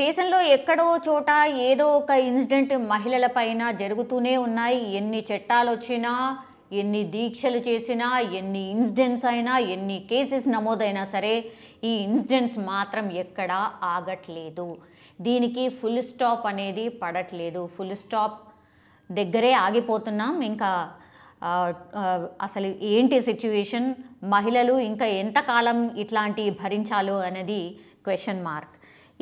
దేశంలో ఎక్కడో చోట ఏదో ఒక ఇన్సిడెంట్ మహిళల పైన జరుగుతూనే ఉన్నాయి ఎన్ని చట్టాలు వచ్చినా ఎన్ని దీక్షలు చేసినా ఎన్ని ఇన్సిడెంట్స్ అయినా ఎన్ని కేసెస్ నమోదైనా సరే ఈ ఇన్సిడెంట్స్ మాత్రం ఎక్కడా ఆగట్లేదు దీనికి ఫుల్ స్టాప్ అనేది పడట్లేదు ఫుల్ స్టాప్ దగ్గరే ఆగిపోతున్నాం ఇంకా అసలు ఏంటి సిచ్యువేషన్ మహిళలు ఇంకా ఎంతకాలం ఇట్లాంటివి భరించాలో అనేది క్వశ్చన్ మార్క్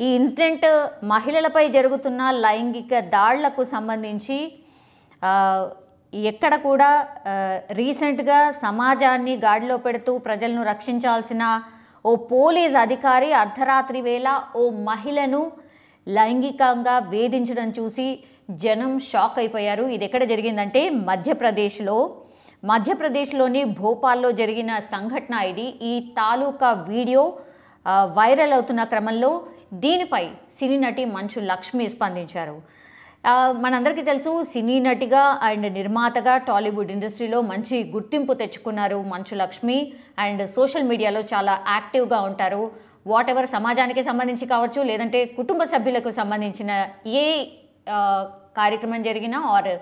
ఈ ఇన్సిడెంట్ మహిళలపై జరుగుతున్న లైంగిక దాళ్లకు సంబంధించి ఎక్కడ కూడా రీసెంట్గా సమాజాన్ని గాడిలో పెడుతూ ప్రజలను రక్షించాల్సిన ఓ పోలీస్ అధికారి అర్ధరాత్రి వేళ ఓ మహిళను లైంగికంగా వేధించడం చూసి జనం షాక్ అయిపోయారు ఇది ఎక్కడ జరిగిందంటే మధ్యప్రదేశ్లో మధ్యప్రదేశ్లోని భోపాల్లో జరిగిన సంఘటన ఇది ఈ తాలూకా వీడియో వైరల్ అవుతున్న క్రమంలో దీనిపై సినీ నటి మంచు లక్ష్మి స్పందించారు మనందరికీ తెలుసు సినీ నటిగా అండ్ నిర్మాతగా టాలీవుడ్ ఇండస్ట్రీలో మంచి గుర్తింపు తెచ్చుకున్నారు మంచు లక్ష్మి అండ్ సోషల్ మీడియాలో చాలా యాక్టివ్గా ఉంటారు వాట్ ఎవర్ సమాజానికి సంబంధించి కావచ్చు లేదంటే కుటుంబ సభ్యులకు సంబంధించిన ఏ కార్యక్రమం జరిగినా ఆర్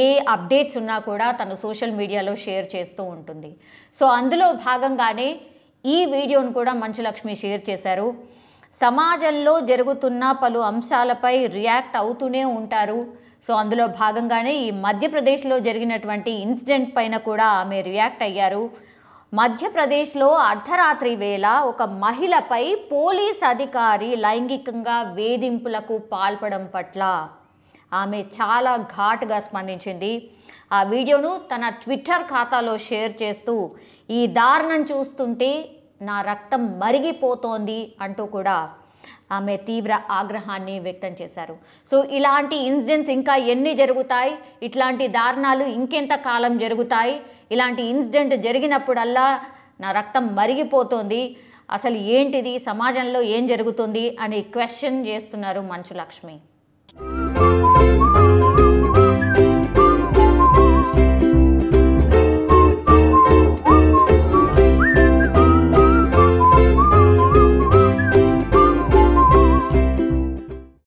ఏ అప్డేట్స్ ఉన్నా కూడా తను సోషల్ మీడియాలో షేర్ చేస్తూ ఉంటుంది సో అందులో భాగంగానే ఈ వీడియోను కూడా మంచు లక్ష్మి షేర్ చేశారు సమాజంలో జరుగుతున్న పలు అంశాలపై రియాక్ట్ అవుతూనే ఉంటారు సో అందులో భాగంగానే ఈ మధ్యప్రదేశ్లో జరిగినటువంటి ఇన్సిడెంట్ పైన కూడా ఆమె రియాక్ట్ అయ్యారు మధ్యప్రదేశ్లో అర్ధరాత్రి వేళ ఒక మహిళపై పోలీస్ అధికారి లైంగికంగా వేధింపులకు పాల్పడం పట్ల ఆమె చాలా ఘాటుగా స్పందించింది ఆ వీడియోను తన ట్విట్టర్ ఖాతాలో షేర్ చేస్తూ ఈ దారుణం చూస్తుంటే నా రక్తం మరిగిపోతోంది అంటూ కూడా ఆమె తీవ్ర ఆగ్రహాన్ని వ్యక్తం చేశారు సో ఇలాంటి ఇన్సిడెంట్స్ ఇంకా ఎన్ని జరుగుతాయి ఇట్లాంటి దారుణాలు ఇంకెంత కాలం జరుగుతాయి ఇలాంటి ఇన్సిడెంట్ జరిగినప్పుడల్లా నా రక్తం మరిగిపోతోంది అసలు ఏంటిది సమాజంలో ఏం జరుగుతుంది అని క్వశ్చన్ చేస్తున్నారు మంచు లక్ష్మి